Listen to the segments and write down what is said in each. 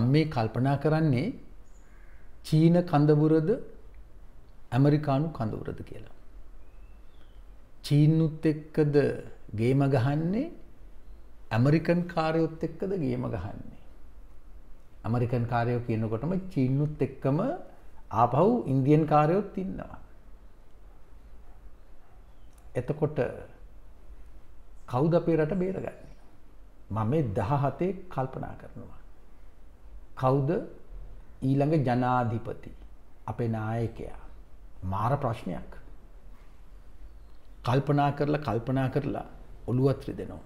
මම මේ කල්පනා කරන්නේ චීන කඳවුරද ඇමරිකානු කඳවුරද කියලා. චීනුත් එක්කද ගේම ගහන්නේ ඇමරිකන් කාරයොත් එක්කද ගේම ගහන්නේ. ඇමරිකන් කාරයෝ කියනකොටම චීනුත් එක්කම ආපහු ඉන්දියන් කාරයොත් ඉන්නවා. එතකොට කෞද අපේ රට බේරගන්න. මම මේ දහ හතේ කල්පනා කරනවා. කවුද ඊළඟ ජනාධිපති අපේ නායකයා මාර ප්‍රශ්නයක් කල්පනා කරලා කල්පනා කරලා ඔළුවත් රිදෙනවා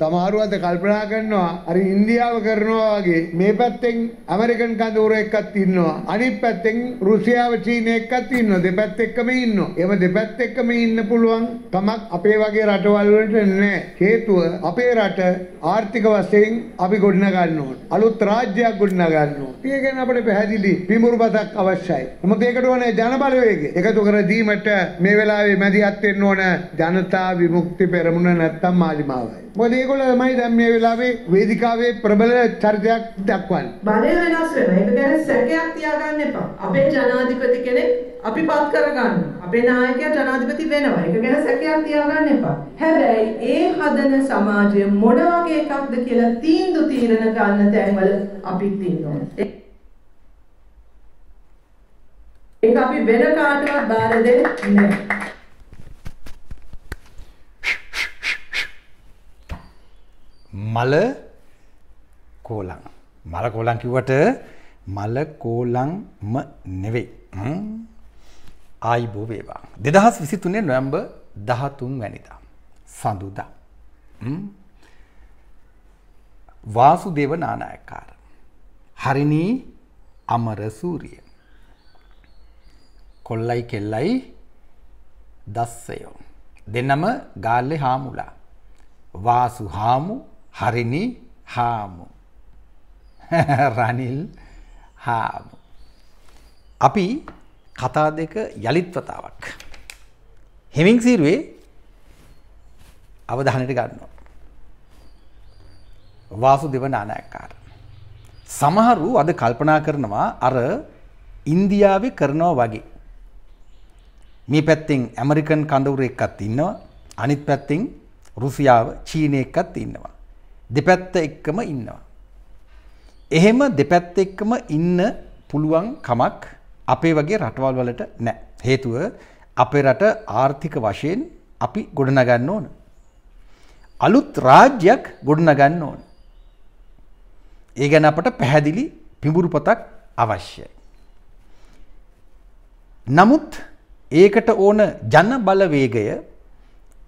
සමහරු අද කල්පනා කරනවා අර ඉන්දියාව කරනවා වගේ මේ පැත්තෙන් ඇමරිකන් කඳවුර එක්කත් ඉන්නවා අනිත් පැත්තෙන් රුසියාව චීන එක්කත් ඉන්නවා දෙපැත්ත එක්කම ඉන්නවා එම දෙපැත්ත එක්කම ඉන්න පුළුවන් කමක් අපේ වගේ රටවල් වලට නැහැ හේතුව අපේ රට ආර්ථික වශයෙන් අපි ගොඩනගන්න ඕන අලුත් රාජ්‍යයක් ගොඩනගන්න ඕන ඒ ගැන අපිට පැහැදිලි පිමුරුපතක් අවශ්‍යයි මොකද ඒකට ඕනේ ජනබලවේගය එකතු කර දීමට මේ වෙලාවේ මැදිහත් වෙන්න ඕන ජනතා විමුක්ති පෙරමුණ නැත්තම් මාලිමාවයි මොකද ඒගොල්ල තමයි දැන් මේ වෙලාවේ වේදිකාවේ ප්‍රබල චරිතයක් දක්වන්නේ. බලය වෙනස් වෙනවා. ඒක ගැන සැකයක් තියාගන්න එපා. අපේ ජනාධිපති කෙනෙක් අපි පත් කරගන්න. අපේ නායකයා ජනාධිපති වෙනවා. ඒක ගැන සැකයක් තියාගන්න එපා. හැබැයි ඒ හදන සමාජය මොන වගේ එකක්ද කියලා තීන්දුව තීරණ ගන්න තැන්වල අපිත් ඉන්නවා. ඒක අපි වෙන කාටවත් බාර දෙන්නේ නැහැ. මල කෝලං. මල කෝලං කිව්වට මල කෝලංම නෙවෙයි. ආයිබෝ වේවා. 2023 නොවැම්බර් 13 වැනිදා. සඳුදා. වාසුදේව නානායකාර. හරිණී අමරසූරිය. කොල්ලයි කෙල්ලයි දස්සයෝ. දෙන්නම ගාල්ලෙ හාමුලා. වාසු හාමු හරිනි හාමු. රනිල් හාමු. අපි කතා දෙක යළිත්වතාවක්. හෙමින් සීරුවේ අවධානයට ගන්නවා. වාසු දෙව නානයක්කාර. සමහරු අද කල්පනා කරනවා අර ඉන්දියාවේ කරනවා වගේ. මේ පැත්තෙන් ඇමරිකන් කඳවුර එකත් ඉන්නවා අනිත් පැත්තෙන් රුසියාව චීනය එකත් ඉන්නවා. දෙපැත්ත එක්කම ඉන්නවා. එහෙම දෙපැත්ත එක්කම ඉන්න පුළුවන් කමක් අපේ වගේ රටවල් වලට නැහැ. හේතුව අපේ රට ආර්ථික වශයෙන් අපි ගොඩනගන්න ඕන. අලුත් රාජ්‍යයක් ගොඩනගන්න ඕන. ඒ ගැන අපට පැහැදිලි පිඹුරු පොතක් අවශ්‍යයි. නමුත් ඒකට ඕන ජන බලවේගය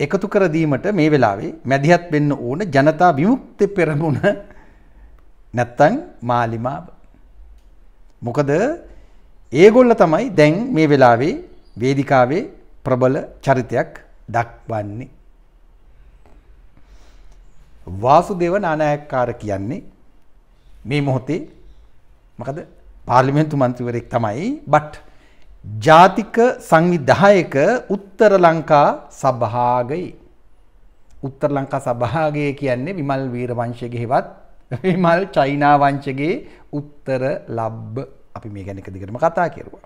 එකතු කර දීමට මේ වෙලාවේ මැදිහත් වෙන්න ඕන ජනතා විමුක්ති පෙරමුණ නැත්තම් මාලිමාව. මොකද ඒගොල්ල තමයි දැන් මේ වෙලාවේ වේදිකාවේ ප්‍රබල චරිතයක් දක්වන්නේ. වාසුදේව නානායක්කාර කියන්නේ මේ මොහොතේ මොකද පාර්ලිමේන්තු මන්ත්‍රීවරයෙක් තමයි බට් ජාතික සංවිධායක උත්තර ලංකා සභාගයි. උත්තර ලංකා සභාගය කියන්නේ විමල් වීරවංශයගේ හෙවත් විමල් චෛනා වංශගේ උත්තර ලබ්බ අපි මේ ගැන එක දිගටම කතා කෙරුවා.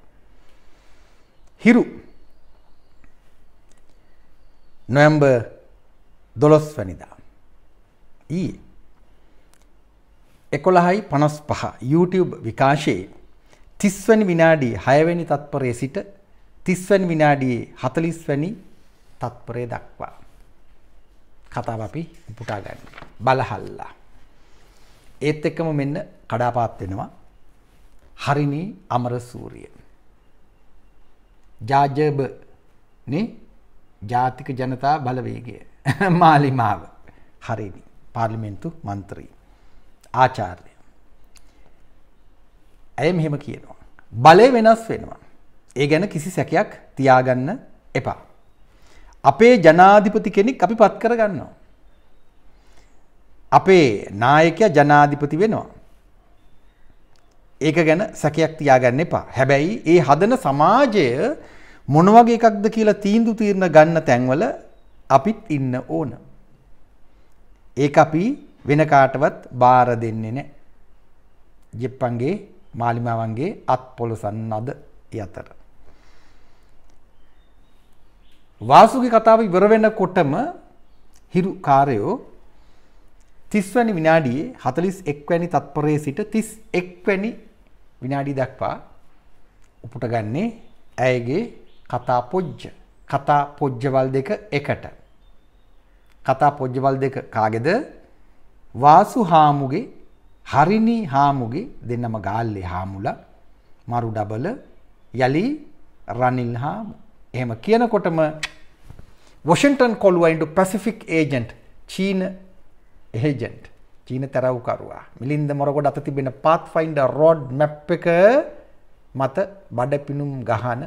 හිරු නොවැම්බර් 12 වෙනිදා ඊ 11:55 YouTube විකාශයේ තිස්වැනි විනාඩියේ හයවැනි තත්පරය සිට තිස්වැනි විනාඩියේ හතලිස්වැනි තත්පරය දක්වා. කතාව අපි උපුටා ගන්න. බලහල්ලා. ඒත් එක්කම මෙන්න කඩාපාත් වෙනවා. හරිනී අමරසූරිය. ජාජබ නේ ජාතික ජනතා බලවේගය මාලිමාව හරිනි පාර්ලිමෙන්තු මන්ත්‍රී ආචාර්ය ඇය මෙහෙම කියනවා. බලය වෙනස් වෙනවා. ඒ ගැන කිසි සැකයක් තියාගන්න එපා. අපේ ජනාධිපති කෙනෙක් අපි පත් කරගන්නවා. අපේ නායකයා ජනාධිපති වෙනවා. ඒක ගැන සැකයක් තියාගන්න එපා. හැබැයි ඒ හදන සමාජය මොන වගේ එකක්ද කියලා තීන්දු තීරණ ගන්න තැන්වල අපිත් ඉන්න ඕන. ඒක අපි වෙන කාටවත් බාර දෙන්නේ නැහැ. ජෙප්පන්ගේ මාලිමාවන්ගේ අත් පොළසන් නද යතර. වාසුගේ කතාව ඉවර වෙනකොටම හිරු කාරයෝ 30 වැනි විනාඩියේ 41 වැනි තත්පරයේ සිට 31 වැනි විනාඩිය දක්වා උපුට ගන්නේ ඇයගේ කතා පොජ්ජ කතා පොජ්ජවල් දෙක එකට කතා පොජ්ජවල් දෙක කාගේද වාසු හාමුගේ හරිනි හාමුගේ දෙන්නම ගාල්ලෙ හාමුල මරු ඩබල යළි රනිල් හාමු. එහෙම කියනකොටම වොෂන්ටන් කොල්ුවයින්ඩු පැසිෆික් ඒජන්ට් චීන ඒජන්ට් චීන තැරව්කරවා මිලින්ද මොරකොට අත තිබෙන පාත් ෆයින්ඩ රෝඩ් මැප් එක මත බඩපිනුම් ගහන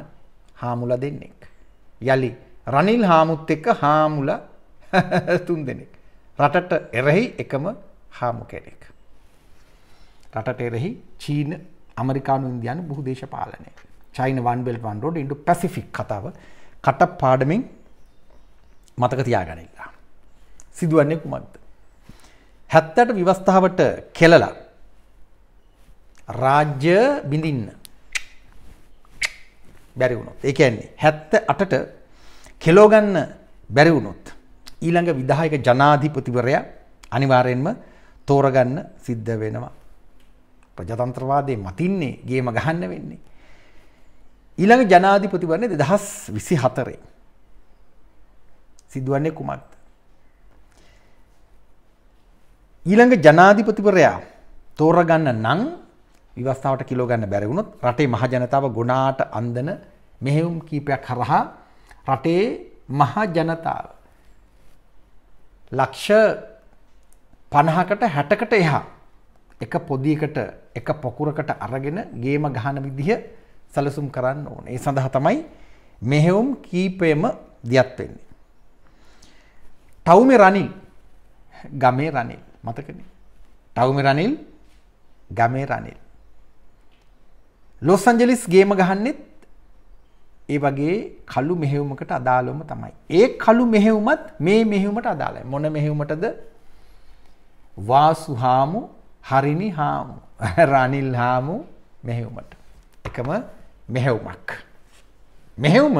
හාමුල දෙන්නෙක්. යළි රනිල් හාමුත් එක්ක හාමුල තුන් දෙනෙක්. රටට එරෙහි එකම හාමු කෙනෙක්. රටට එරෙහි චීන අමරිකානු ඉන්දයාන බොහෝ දේශපාලනය චයින වන්බෙල් පන්ඩෝඩ ඉන්ඩු පැසිෆික් කතාව කට පාඩමින් මතක තියාගනල්ලා. සිදුවන්නේ කුමක්ද. හැත්තට විවස්ථාවට කෙලලා රාජ්‍ය බිඳින්න බැරිවුණොත් ඒකන්නේ හැත්ත අටට කෙලෝගන්න බැරිවුණොත් ඊළඟ විදායක ජනාධිපතිවරයා අනිවාරයෙන්ම තෝරගන්න සිද්ධ වෙනවා ප්‍රජාතන්ත්‍රවාදයේ මතින්නේ ගේම ගහන්න වෙන්නේ. ඊළඟ ජනාධිපතිවරණය 2024 සිදුවන්නේ කුමක්ද? ඊළඟ ජනාධිපතිවරයා තෝරගන්න නම් විවස්ථාවට කිලෝ ගන්න බැරි වුණොත් රටේ මහ ජනතාව ගොනාට අන්දන මෙහෙයුම් කීපයක් හරහා රටේ මහ ජනතාව ලක්ෂ 50කට 60කට එහා එක පොදියකට එක පොකුරකට අරගෙන ගේම ගහන විදිහ සැලසුම් කරන්න ඕනේ. ඒ සඳහා තමයි මෙහෙයුම් කීපෙම දියත් වෙන්නේ. ටවුමේ රනිල් ගමේ රනිල් මතකනේ. ටවුමේ රනිල් ගමේ රනිල්. ලොස් ඇන්ජලිස් ගේම ගහන්නෙත් ඒ වගේ කළු මෙහෙවුමකට අදාළවම තමයි. ඒ කළු මෙහෙවුමත් මේ මෙහෙවුමට අදාළයි. මොන මෙහෙවුමටද? වාසු හාමු, හරිනි හාමු. රනිල් හාමු මෙහෙවුමට එකම මෙහෙවුමක් මෙහෙවුම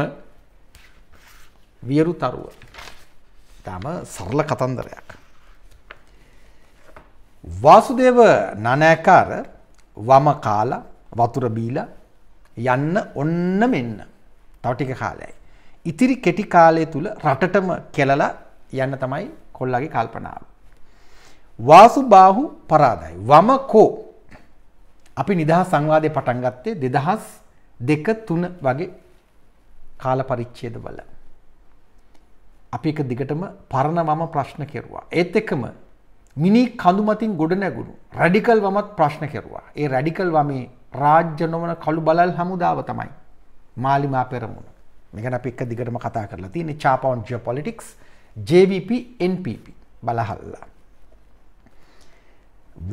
වියරු තරුව තම සරල කතන්දරයක් වාසුදේව නනෑකාර වම කාලා වතුර බීලා යන්න ඔන්න මෙන්න තව ටික කාලයයි ඉතිරි කෙටි කාලය තුළ රටටම කෙලලා යන්න තමයි කොල්ලගේ කල්පනාව වාසු බාහු පරාදයි වම කෝ අපි නිදහ සංවාදය පටන් ගත්තේ දෙදහස් දෙක තුන වගේ කාල පරිච්ඡේද වල. අපි එක දිගටම පරණ වම ප්‍රශ්න කෙරුවා. ඒත් එකම මිනි කඳු මතින් ගොඩ නැගුණු රැඩිකල් වමත් ප්‍රශ්න කෙරුවා. ඒ රැඩිකල් වමේ රාජ්‍ය නොවන කළු බලල් හමුදාව තමයි මාලිමා පෙරමුණ. මෙගන අපි එක දිගටම කතා කරලා තියෙන චාපවුන් ජියෝපොලිටික්ස් JVP NPP බලහල්ලා.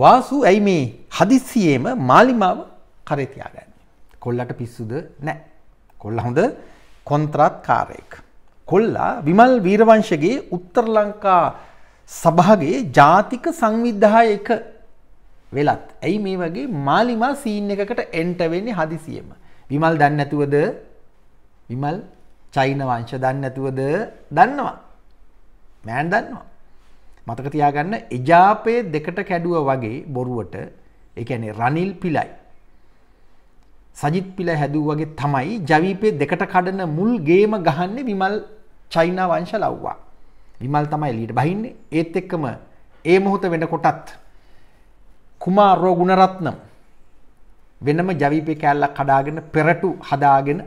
වාසු ඇයි මේ හදිස්සියේම මාලිමාව කරේ තියාගන්නේ. කොල්ලට පිස්සුද නැහැ. කොල්ල හොඳ කොන්ත්‍රාත් කාරයෙක්. කොල්ලා විමල් වීරවංශගේ උත්තර ලංකා සභාවේ ජාතික සංවිධායක වෙලත් ඇයි මේ වගේ මාලිමා සීන් එකකට එන්ට වෙන්නේ හදිසියෙම. විමල් දන්නේ නැතුවද? විමල් චෛන වංශ දන්නේ නැතුවද? දන්නවා. මෑන් දන්නවා. මතක තියාගන්න එජාපය දෙකට කැඩුව වගේ බොරුවට එකැනෙ රනිල් පිලයි. සජිත් පිල හැදුව වගේ තමයි ජවිපය දෙකට කඩන මුල් ගේම ගහන්න විමල් චයිනා වංශ ලව්වා. විමල් තමයි ලීට බහින්න ඒත් එක්කම ඒ මොහොත වෙන කොටත් කුමා රෝ ගුණරත්නම් වෙනම ජවිපය කෑල්ල කඩාගෙන පෙරටු හදාගෙන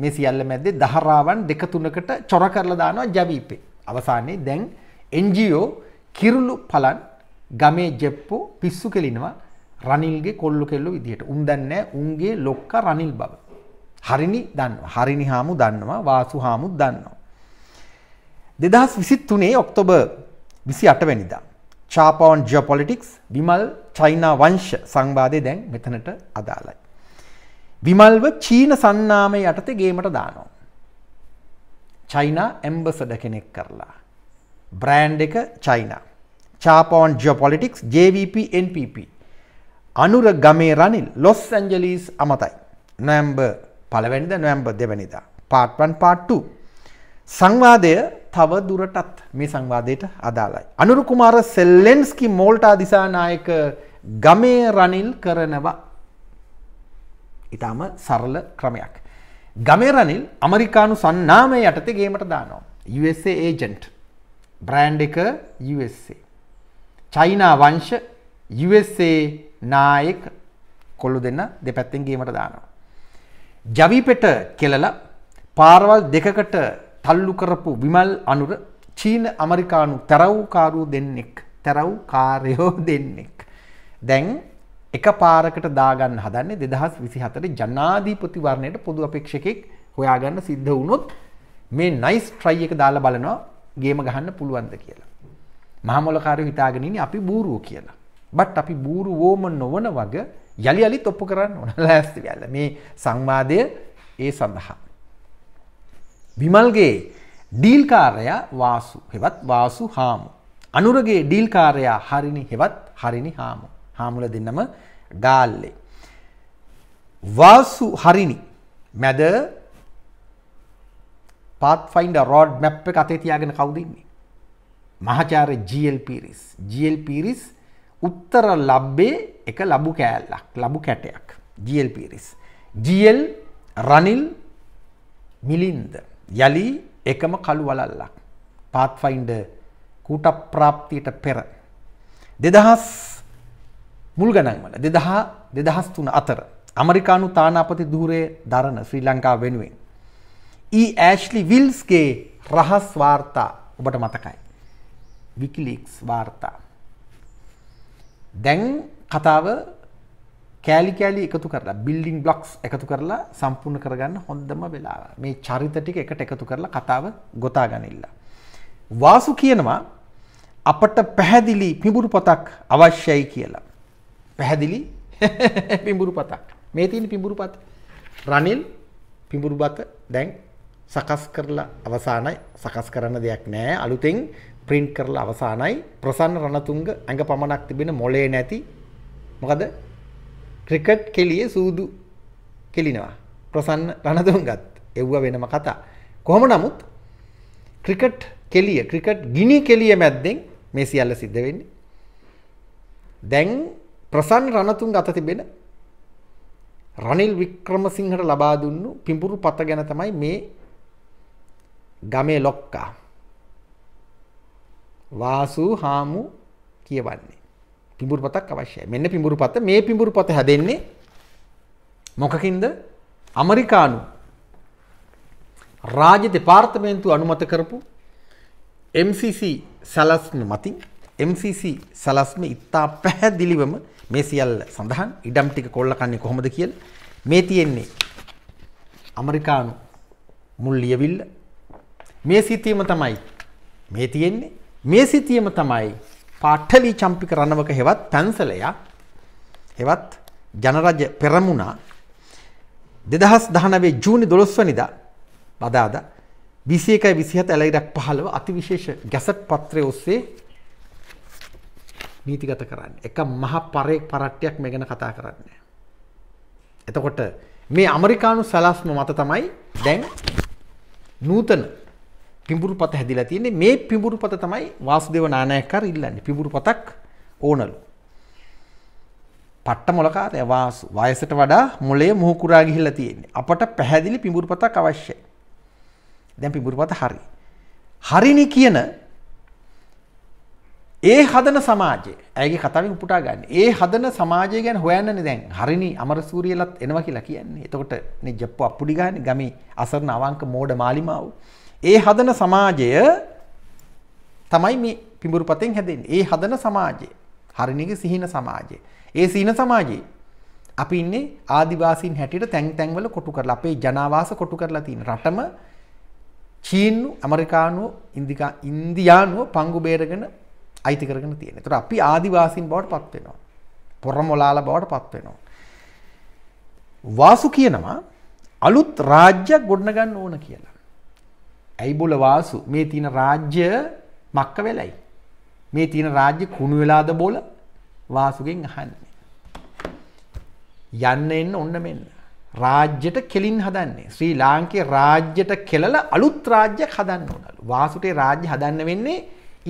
මේ සියල්ල මැද්දේ දහරාවන් දෙක තුනකට චොර කරලා දානවා ජවිපේ. අවසානයේ දැන් NGO කිරුළු පලන් ගමේ ජෙප්පෝ පිස්සු කෙලිනවා රනිල්ගේ කොල්ලු කෙල්ලු විදිහට උන් දන්නේ උන්ගේ ලොක්ක රනිල් බව. හරිනි දන්නවා. හරිනි හාමු දන්නවා. වාසු හාමුත් දන්නවා. 2023 ඔක්තෝබර් 28 වෙනිදා චාපෝන් ජියෝපොලිටික්ස් විමල් චයිනා වංශ සංවාදය දැන් මෙතනට අදාළයි. විමල්ව චීන සන්නාමය යටතේ ගේමට දානවා. චයිනා එම්බසඩ කෙනෙක් කරලා බ්‍රෑන්් එක චයිනා. චාපෝන් ජෝපොලිටික්ස් ජVP NPP අනුර ගමේ රනිල් ලොස් ඇන්ජලීස් අමතයි. නොයම්බ පළවැනිද නොයම්බ දෙවැනිදා. Part one part. සංවාදය තව දුරටත් මේ සංවාදයට අදාළයි. අනුරුකුමාර සෙල්ලෙන්ස්කි මෝල්ටා දිසානායක ගමේ රනිල් කරනවා. ඉතාම සරල ක්‍රමයක්. ගමේ රනිල් අමරිකානු සන්නාමය යටතේ ගේමට දානවා. USA ඒජන්ට් බ්‍රෑන්් එක USA. චයිනා වංශ USA නායෙක් කොල්ලු දෙන්න දෙපැත්තෙන්ගේීමට දානවා. ජවිපෙට කෙලල පාරවල් දෙකකට තල්ලු කරපු විමල් අනුර චීන අමරිකානු තැරව්කාරූ දෙන්නෙක් තැරව් කාරයෝ දෙන්නෙක්. දැන් එක පාරකට දාගන්න හදන්නේ දෙදහස් විසි හතර ජනාධීපතිවරණයට පොදු අපේක්ෂකෙක් හොයාගන්න සිද්ධ වුණොත් මේ නයිස් ට්‍රයි එක දාලා බලනවා ගේම ගහන්න පුළුවන්ද කියලා. මහමොලකාරය හිතාගෙනන අපි බූරුව කියලා. බට් අපි බූරු වෝම නොවන වග යළි අලි තොප්පු කරන්න ඕන ලෑස්ති ඇල්ල මේ සංවාදය ඒ සඳහා. විමල්ගේ ඩීල්කාරයා වාසු හෙවත් වාසු හාමු. අනුරගේ ඩීල්කාරයා හරිනි හෙවත් හරිනි හාමු හාමුල දෙන්නම ගාල්ලේ. වාසු හරිනි මැද පාත්ෆයින්ඩ රෝඩ් මැප් එක අතේ තියාගෙන කවුදන්නේ. මහචාර ජල් පිරිස් ජල් පිරිස් උත්තර ලබ්බේ එක ලබු කෑල්ලක් ලබු කැටයක් ජල් පිරිස්. ජල් රනිල් මිලින්ද යළි එකම කළු වලල්ලක් පාත්ෆයින්ඩ කූට ප්‍රාප්තියට පෙර. දෙදහස් මුල්ගනන්වල දෙදහා දෙදහස් තුන අතර අමරිකානු තානාපති දූරේ දරන ශ්‍රී ලංකා වෙනුවෙන්. ඊ ඇශ්ලි විල්ස්ගේ රහස් වාර්තා ඔබට මතකයි. විකිලික්ස් වාර්තා. දැන් කතාව කෑලි කෑලි එකතු කරලා බිල්ඩිං බ්ලොක්ස් එකතු කරලා සම්පූර්ණ කරගන්න හොඳම වෙලාව. මේ චරිත ටික එකට එකතු කරලා කතාව ගොතා ගනින්න. වාසු කියනවා අපට පැහැදිලි පිඹුරු පතක් අවශ්‍යයි කියලා. පැහැදිලි පිඹුරු පතක්. මේ තියෙන පිඹුරු පත. රනිල් පිඹුරු බත දැන් සකස් කරලා අවසానයි සකස් කරන්න දෙයක් නෑ අලුතෙන් print කරලා අවසానයි ප්‍රසන්න රණතුංග ඇඟ පමණක් තිබෙන මොලේ නැති මොකද ක්‍රිකට් කෙලියේ සූදු කෙලිනවා ප්‍රසන්න රණතුංගත් එව්ව වෙනම කතා කොහොම නමුත් ක්‍රිකට් කෙලිය ක්‍රිකට් ගිනි කෙලිය මැද්දෙන් මේ සියල්ල සිද්ධ වෙන්නේ දැන් ප්‍රසන්න රණතුංග අත තිබෙන රනිල් වික්‍රමසිංහට ලබා දුන්නු පිඹුරු පත ගැන තමයි මේ ගමේ ලොක්කා වාසු හාමු කියවන්නේ පිඹුරු පතක් අවශ්‍යයි. මෙන්න පිඹුරු පත මේ පිඹුරු පත හැදෙන්නේ මොකකින්ද? ඇමරිකානු රාජ්‍ය දෙපාර්තමේන්තුව අනුමත කරපු MCC සලස්ම මතින් MCC සලස්ම ඉතා පැහැදිලිවම මේ සියල්ල සඳහන් ඉඩම් ටික කොල්ල කන්නේ කොහොමද කියලා මේ තියෙන්නේ ඇමරිකානු මුල් ලියවිල්ල මේ සිතීම තමයි මේ තියෙන්නේ මේ සිතියම තමයි පාට්ටලී චම්පික රණවක හෙවත් පැන්සලයා හෙවත් ජනරජ පෙරමුණා දෙදහස් දහනවේ ජූනි දොළොස්වනිදා බදාද විසියකයි විසිහත ඇලයිරක් පහළව අතිවිශේෂ ගැසට් පත්‍රය ඔස්සේ නීතිගත කරන්න එක මහ පරයෙක් පරට්ටයක් මේ ගැන කතා කරන්න. එතකොට මේ අමරිකානු සැලස්ම මත තමයි දැන් නූතන පිඹුරු පත හැදිලා තියෙන්නේ මේ පිඹුරු පත තමයි වාසුදේව නානායකකාර ඉල්ලන්නේ පිඹුරු පතක් ඕනලු පට්ට මොලකාරය වාසු වයසට වඩා මොලේ මුහුකුරා ගිහිල්ලා තියෙන්නේ අපට පැහැදිලි පිඹුරු පතක් අවශ්‍යයි දැන් පිඹුරු පත හරි හරිනි කියන ඒ හදන සමාජය ඇගේ කතාවෙන් උපුටා ගන්න ඒ හදන සමාජය ගැන හොයන්නන්නේ දැන් හරිනි අමරසූරියලත් එනවා කියලා කියන්නේ එතකොට නේ ජප්පු අප්පුඩි ගානේ ගමේ අසරණ අවංක මෝඩ මාලිමාව ඒ හදන සමාජය තමයි මේ පිඹුරු පතෙන් හැදෙන්නේ. ඒ හදන සමාජය. හරිනික සිහින සමාජය. ඒ සිහින සමාජයේ අපි ඉන්නේ ආදිවාසීන් හැටියට තැන් තැන්වල කොටු කරලා අපේ ජනාවාස කොටු කරලා තියෙන රටම චීන්නු, ඇමරිකානු, ඉන්දිකා ඉන්දියානු පංගු බේරගෙන අයිති කරගෙන තියෙන. ඒතර අපි ආදිවාසීන් බවට පත් වෙනවා. පොරමොලාලා බවට පත් වෙනවා. වාසු කියනවා අලුත් රාජ්‍යයක් ගොඩනගන්න ඕන කියලා. ඇයිබොල වාසු මේ තියෙන රාජ්‍ය මක්ක වෙලයි. මේ තියෙන රාජ්‍ය කුණු වෙලාද බොල වාසුගෙන් අහන්නේ. යන්න එන්න ඔන්න මෙන්න. රාජ්‍යට කෙලින් හදන්නේ. ශ්‍රී ලාංකේ රාජ්‍යට කෙලලා අලුත් රාජ්‍යයක් හදන්න ඕනලු. වාසුටේ රාජ්‍ය හදන්න වෙන්නේ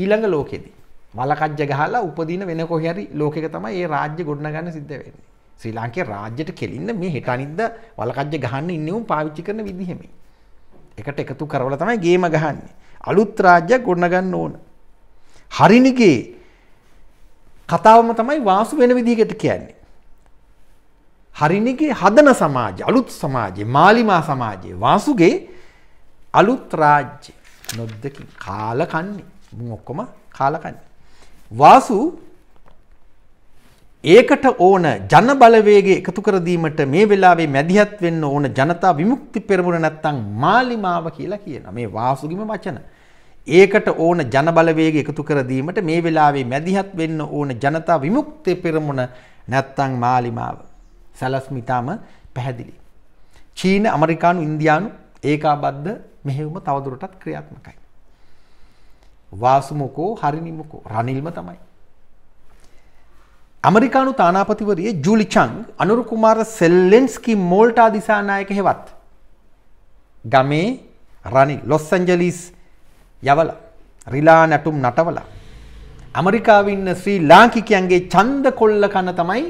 ඊළඟ ලෝකෙදී. වලකජ්ජ ගහලා උපදින වෙන කොහේ හරි ලෝකෙක තමයි ඒ රාජ්‍ය ගොඩනගන්න සිද්ධ වෙන්නේ. ශ්‍රී ලාංකේ රාජ්‍යට කෙලින්න මේ හෙට අනිද්දා වලකජ්ජ ගහන්න ඉන්නවම පාවිච්චි කරන විදිහමයි. එකට එකතු කරවල තමයි ගේම ගහන්නේ. අලුත් රාජ්‍යයක් ගොඩනගන්න ඕන. හරිනිගේ කතාවම තමයි වාසු වෙන විදිහකට කියන්නේ. හරිනිගේ හදන සමාජය, අලුත් සමාජය, මාලිමා සමාජය, වාසුගේ අලුත් රාජ්‍ය නොද්දකින් කාලකන්නේ. මුන් ඔක්කොම කාලකන්නේ. වාසු ඒකට ඕන ජන බලවේගය එකතු කර දීමට මේ වෙලාවේ මැදිහත් වෙන්න ඕන ජනතා විමුක්ති පෙරමුණ නැත්තම් මාලිමාව කියලා කියනවා. මේ වාසුගිම වචන. ඒකට ඕන ජන බලවේගය එකතු කර දීමට මේ වෙලාවේ මැදිහත් වෙන්න ඕන ජනතා විමුක්ති පෙරමුණ නැත්තම් මාලිමාව. සැලැස්ම ඊටම පැහැදිලි. චීන, ඇමරිකානු, ඉන්දියානු ඒකාබද්ධ මෙහෙයුම තවදුරටත් ක්‍රියාත්මකයි. වාසුමුකෝ හරිනිමුකෝ රනිල්ම තමයි. ඇමරිකානු තානාපතිවරිය ජුලිචං අනුරුකුමාර සෙල්ලෙන්ස්කි මෝල්ටා දිසානායක හෙවත්. ගමේ රනි ලොස්සංජලිස් යවල රිලා නැටුම් නටවල. ඇමරිකාවින්න ශ්‍රී ලාංකිකයන්ගේ චන්ද කොල්ල කන්න තමයි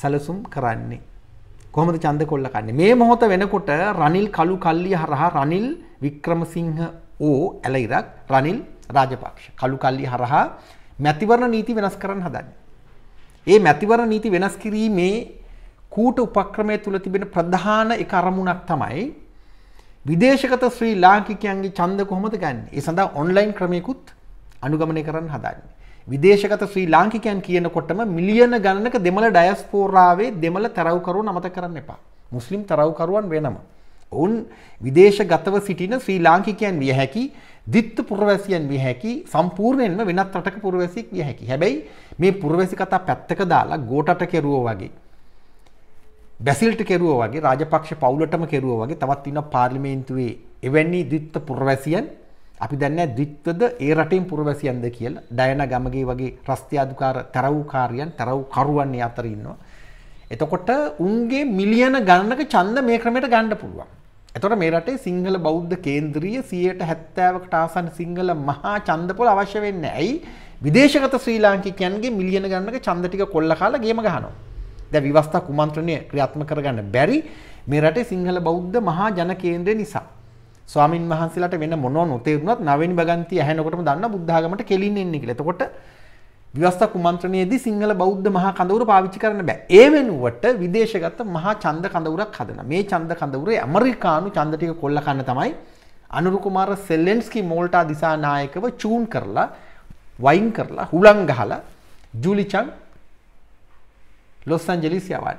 සැලසුම් කරන්නේ. කොහොමද චන්ද කොල්ල කන්නේ මේ මොහොත වෙනකොට රනිල් කළු කල්ලිය හරහා රනිල් වික්‍රමසිංහ ඕ ඇලයිරක් රනිල් රාජපක්ෂ කළු කල්ලි හරහා මැතිවරණ නීති වෙනස් කරන්න හදන්නේ. ඒ මැතිවර නීති වෙනස් කිරීමේ කූට උපක්‍රමය තුළ තිබෙන ප්‍රධාන එක අරමුණක් තමයි විදේශගත ශ්‍රී ලාංකිකයන්ගේ ඡන්ද කොහොමද ගන්න? ඒ සඳහා ඔන්ලයින් ක්‍රමයකුත් අනුගමනය කරන්න හදාන්නේ. විදේශගත ශ්‍රී ලාංකිකයන් කියනකොටම මිලියන ගණනක දෙමළ ඩයස්පෝරාවේ දෙමළ තරවකරුවන් අමතක කරන්න එපා. මුස්ලිම් තරවකරුවන් වෙනම. ඔවුන් විදේශගතව සිටින ශ්‍රී ලාංකිකයන් විය හැකි දිත්ත පුරවැසියන් විය හැකි සම්පූර්ණයෙන්ම වෙනත් රටක පුරවැසියෙක් විය හැකි. හැබැයි මේ පුරවැසි කතා පැත්තක දාලා ගෝටට කෙරුවා වගේ බැසිල්ට කෙරුවා වගේ රාජපක්ෂ පවුලටම කෙරුවා වගේ තවත් ඉන්න පාර්ලිමේන්තුවේ එවැනි දිත්ත පුරවැසියන් අපි දැන්නේ ද්විත්වද ඒ රටින් පුරවැසියන්ද කියලා ඩයන ගමගේ වගේ රස්තියාදුකාර තරව්කාරයන් තරව්කරුවන් අතර ඉන්නවා. එතකොට උන්ගේ මිලියන ගණනක ඡන්ද මේ ක්‍රමයට ගන්න පුළුවන්. එතොට මේ රටේ සිංහල බෞද්ධ කේන්ද්‍රීය සියයට හැත්තෑවකට ආසන් සිංහල මහා චන්දපොල අවශ්‍ය වෙන්න ඇයි විදේශගත ශ්‍රී ලාංකිකයන්ගේ මිලියන ගන්නක චන්දටික කොල්ල කාලා ගේම ගහනවා. දැ විවස්ථා කුමන්ත්‍රණය ක්‍රියාත්ම කරගන්න බැරි මේ රටේ සිංහල බෞද්ධ මහා ජන කේන්ද්‍රය නිසා. ස්වාමින් වහන්සලට වෙන මොනො නොතේරුණත් නවෙන් බගන්ති ඇහනකොටම දන්න බුද්ධාගමට කෙලින් එන්නේ කියලා. එතකොට විවස්ථා කුමන්ත්‍රණයේදී සිංහල බෞද්ධ මහා කඳවුර පාවිච්චි කරන්න බෑ. ඒ වෙනුවට විදේශගත මහා ඡන්ද කඳවුරක් හදන. මේ ඡන්ද කඳවුරේ ඇමරිකානු ඡන්ද ටික කොල්ල කන්න තමයි අනුරු කුමාර සෙල්ලෙන්ස්කි මෝල්ටා දිසානායකව චූන් කරලා වයින් කරලා හුලං ගහලා ජූලිචන් ලොස් ඇන්ජලිස් යවන්නේ.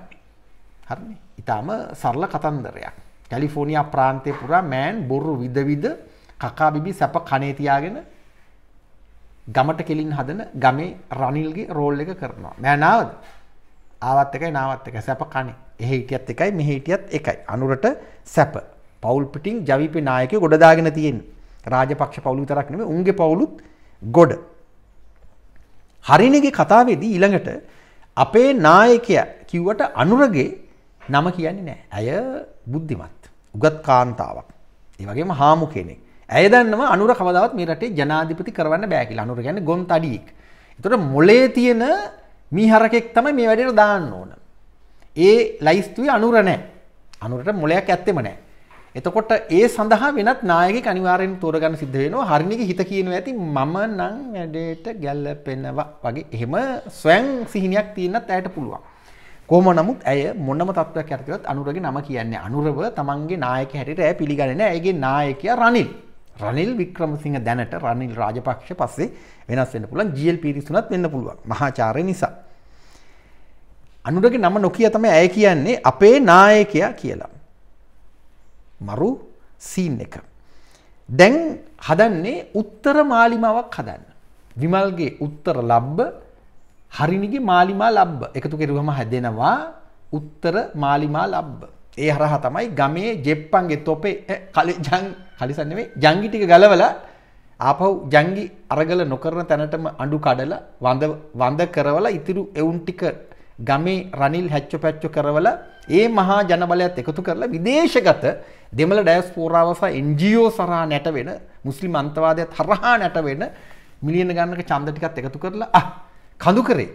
හරිනේ. ඊටාම සරල කතන්දරයක්. කැලිෆෝනියා ප්‍රාන්තය පුරා මෑන් බොරු විදවිද කකා බිබි සැප කණේ තියාගෙන ගමට කෙලින් හදන ගමේ රනිල්ගේ රෝල් එක කරනවා මෑනාවද ආවත් එකයි නාවත් එක සැප කණේ එහිටියත් එකයි මෙහිටියත් එකයි අනුරට සැප පවුල් පිටින් ජවිපේ නායකය ගොඩදාගෙන තියෙන රාජපක්ෂ පවුලු විතරක් නෙමෙයි උන්ගේ පවුලුත් ගොඩ හරිනගේ කතාවේදී ඊළඟට අපේ නායකයා කිව්වට අනුරගේ නම කියන්නේ නැහැ. ඇය බුද්ධිමත්. උගත් කාන්තාවක්. ඒ වගේම හාමු කෙනෙක්. ඇය දන්නවා අනුර කවදාවත් මේ රටේ ජනාධිපති කරවන්න බෑ කියලා. අනුර කියන්නේ ගොන් තඩියෙක්. ඒතකොට මොලේ තියෙන මීහරකෙක් තමයි මේ වැඩේට දාන්න ඕන. ඒ ලයිස්තුවේ අනුර නැහැ. අනුරට මොලයක් ඇත්තෙම නැහැ. එතකොට ඒ සඳහා වෙනත් නායකෙක් අනිවාර්යෙන් තෝරගන්න සිද්ධ වෙනවා. හරිනික හිත කියනවා ඇති මම නම් වැඩේට ගැළපෙනවා වගේ. එහෙම ස්වයං සිහිනයක් තියෙනත් ඇයට පුළුවන්. කොහොම නමුත් ඇය මොනම තත්වයක් යටතේවත් අනුරගේ නම කියන්නේ අනුරව තමන්ගේ නායකයා හැටියට ඇය පිළිගන්නේ නැහැ. ඇයගේ නායකයා රනිල්. රනිල් වික්‍රමසිංහ දැනට රනිල් රාජපක්ෂ පස්සේ වෙනස් වෙන්න පුළුවන් ජීඑල් පීරිසුණත් වෙන්න පුළුවන් මහාචාර්ය නිසා අනුරගේ නම නොකිය තමයි ඇය කියන්නේ අපේ නායකයා කියලා මරු සීන් එක දැන් හදන්නේ උත්තර මාලිමාවක් හදන්න විමල්ගේ උත්තර ලබ්බ හරිනිගේ මාලිමා ලබ්බ එකතු කෙරුවම හැදෙනවා උත්තර මාලිමා ලබ්බ ඒ හරහා තමයි ගමේ ජෙප්පන්ගේ තොපේ කලෙජන් කලිසන් නෙවෙයි ජංගි ටික ගලවලා ආපහු ජංගි අරගල නොකරන තැනටම අඬු කඩලා වඳ වඳ කරවලා ඉතුරු එවුන් ටික ගමේ රනිල් හැච්ච පැච්ච කරවලා ඒ මහා ජනබලයත් එකතු කරලා විදේශගත දෙමළ ඩයස්පෝරාව සහ NGO සරහා නැටවෙන මුස්ලිම් අන්තවාදයත් හරහා නැටවෙන මිලියන ගණනක ඡන්ද ටිකත් එකතු කරලා අහ් කඳු කරේ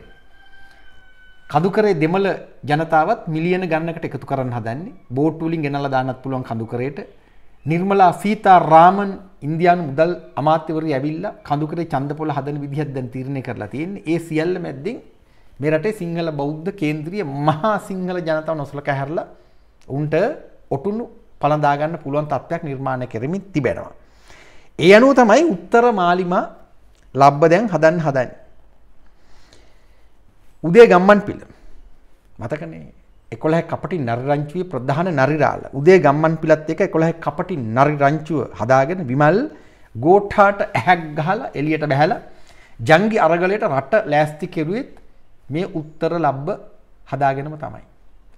කඳු කරේ දෙමළ ජනතාවත් මිලියන ගණනකට එකතු කරන්න හදන්නේ බෝට් වලින් ගෙනල්ලා දාන්නත් පුළුවන් කඳු කරේට නිර්මලා සීතා රාමන් ඉන්දයානු මුදල් අමාත්‍යවර ඇවිල්ල කඳුකර චන්දපොල හදන විදිහත් දැන් තිරණය කරලා තියෙන් ඒ සියල්ල මැද්දෙන් මෙරටේ සිංහල බෞද්ධ කේන්ද්‍රිය මහා සිංහල ජනතාව නොසලක හැරල උන්ට ඔටුනු පළදාගන්න පුළුවන් තත්ත්වයක් නිර්මාණය කරමින් තිබෙනවා. ඒ අනුව තමයි උත්තර මාලිමා ලබ්බ දැන් හදන් හදන්. උදේ ගම්මන් පිළ මතකනේ 11 කපටි නරි රංචුවේ ප්‍රධාන නරිරාල උදේ ගම්මන් පිලත් එක 11 කපටි නරි රංචුව හදාගෙන විමල් ගෝඨාට ඇහක් ගහලා එළියට බහැලා ජංගි අරගලයට රට ලෑස්ති කෙරුවෙත් මේ උත්තර ලබ්බ හදාගෙනම තමයි.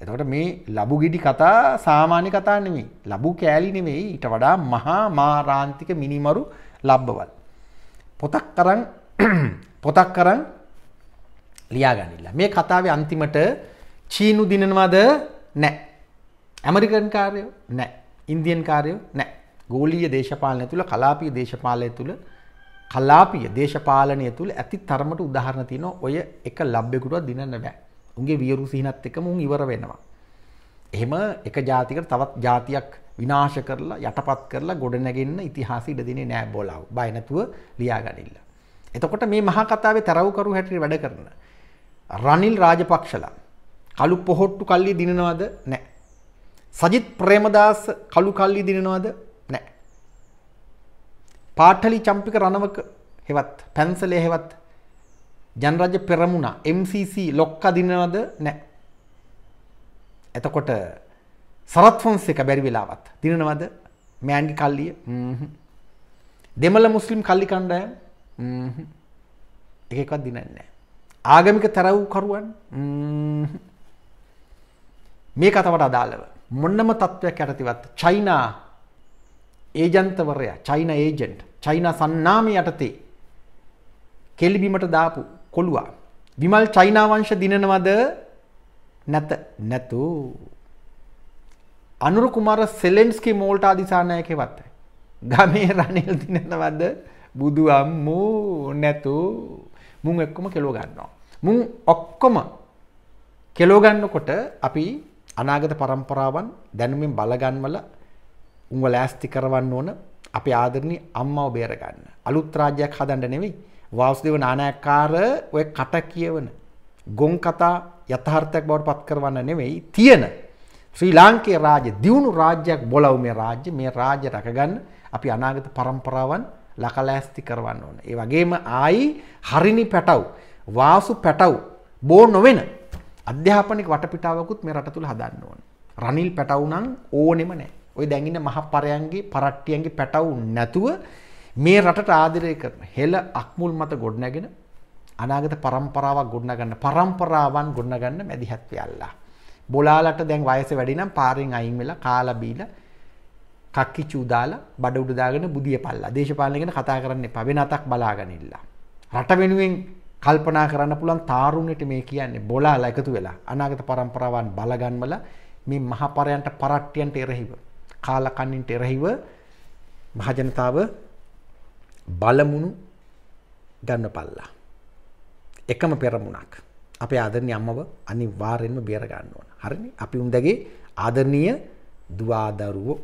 එතකොට මේ ලබු ගිඩි කතා සාමාන්‍ය කතා නෙමෙයි. ලබු කෑලි නෙමෙයි. ඊට වඩා මහා මාරාන්තික මිනිමරු ලබ්බවල්. පොතක් කරන් පොතක් කරන් ලියාගනින්න. මේ කතාවේ අන්තිමට චීනු දිනනවාද නෑ ඇමරිකන් කාරයෝ නෑ ඉන්දියන් කාරයෝ නෑ ගෝලීය දේශපාලනය තුළ කලාපී දේශපාලය තුළ කලාපිය දේශපාලනය තුළ ඇති තරමට උදාහරණ තියන ඔය එක ලබ්බෙකුටුව දිනන්න බෑ උන්ගේ වියරු සිහිනත් එක මුන් ඉවර වෙනවා. එහෙම එක ජාතිකට තවත් ජාතියක් විනාශ කරලා යටපත් කරලා ගොඩනැගෙන්න ඉතිහාස ඉඩදිනේ නෑ බොලාව බය නැතුව ලියාගනින්න. එතකොට මේ මහා කතාවේ තරවකරු හැටියට වැඩ කරන රනිල් රාජපක්ෂලා කළු පොහොට්ටු කල්ලි දිනනවද නෑ. සජිත් ප්‍රේමදාස කළු කල්ලි දිනනවද නෑ. පාටලි චම්පික රණවක හෙවත් පැන්සලේ හෙවත් ජනරජ පෙරමුණ MCC ලොක්ක දිනනවද නෑ. එතකොට සරත් ෆොන්සේක බැරි වෙලාවත් දිනනවද මෑන්ගි කල්ලිය දෙමළ මුස්ලිම් කල්ලි කණ්ඩායම් එකෙක්වත් දිනන්නේ නැහැ ආගමික තරව්කරුවන් මේ කතවට අදාළව මොන්නම තත්ත්වයක් යටතිවත් චයිනා ඒජන්තවරයා චයින ඒජන්ට් චයිනා සන්නාමය යටතේ කෙලිබිමට දාපු කොළුවා විමල් චයිනාවංශ දිනනවද නැත නැතු අනුරු කුමාර සෙලෙන්ස්කි මෝල්ට අධිසානායකවත් ගමේ රනිල් දිනනවද බුදු අම්මෝ නැතු මුං එක්කොම කෙලෝ ගන්නවා මුං ඔක්කොම කෙලෝ ගන්නකොට අපි අනාගත પરම්පරාවන් දැනුමින් බලගන්වලා උන්ව ලෑස්ති කරවන්න ඕන අපේ ආදරණීය අම්මව බේරගන්න. අලුත් රාජ්‍යයක් හදන්න නෙවෙයි. වාසුදේව නානායක්කාර ඔය කට කියවන ගොන් කතා යථාර්ථයක් බවට පත් කරවන්න නෙවෙයි තියෙන ශ්‍රී ලාංකේය රාජ්‍ය දියුණු රාජ්‍යයක් බොලව මේ රාජ්‍ය මේ රාජ්‍ය රැකගන්න අපි අනාගත પરම්පරාවන් ලකලෑස්ති කරවන්න ඕන. ඒ වගේම ආයි හරිනි පැටව් වාසු පැටව් බෝ නොවෙන අධ්‍යාපනික වටපිටාවකුත් මේ රට තුළ හදන්න ඕන. රනිල් පැටවුනම් ඕනෙම නෑ. ඔය දැඟින මහපරයන්ගේ පරට්ටියන්ගේ පැටවු නැතුව මේ රටට ආදරය කරන හෙළ අක්මුල් මත ගොඩනැගෙන අනාගත පරම්පරාවක් ගොඩනගන්න පරම්පරාවන් ගොඩනගන්න මැදිහත්වයල්ලා. බොලාලට දැන් වයස වැඩිනම් පාරෙන් අයින් වෙලා කාලා බීලා කක්කි චූදාල බඩ උඩ දාගෙන බුදිය පල්ලා. දේශපාලන ගැන කතා කරන්න එපා. වෙන අතක් බලාගෙන ඉන්න. රට වෙනුවෙන් කල්පනා කරන්න පුළන් තාරුණයට මේ කියන්නේ බොලාලා එකතු වෙලා අනාගත පරම්පරාවන් බලගන්වල මේ මහපරයන්ට පරට්ටියන්ට එරහිව කාලකන්නින්ට එරහිව මහජනතාව බලමුණු ගන්න පල්ලා. එකම පෙරමුණක් අපේ ආදරණීය අම්මව අනිවාර්යෙන්ම බේර ගන්න ඕන. හරිනේ? අපි උන්දගේ ආදරණීය දුවා දරුවෝ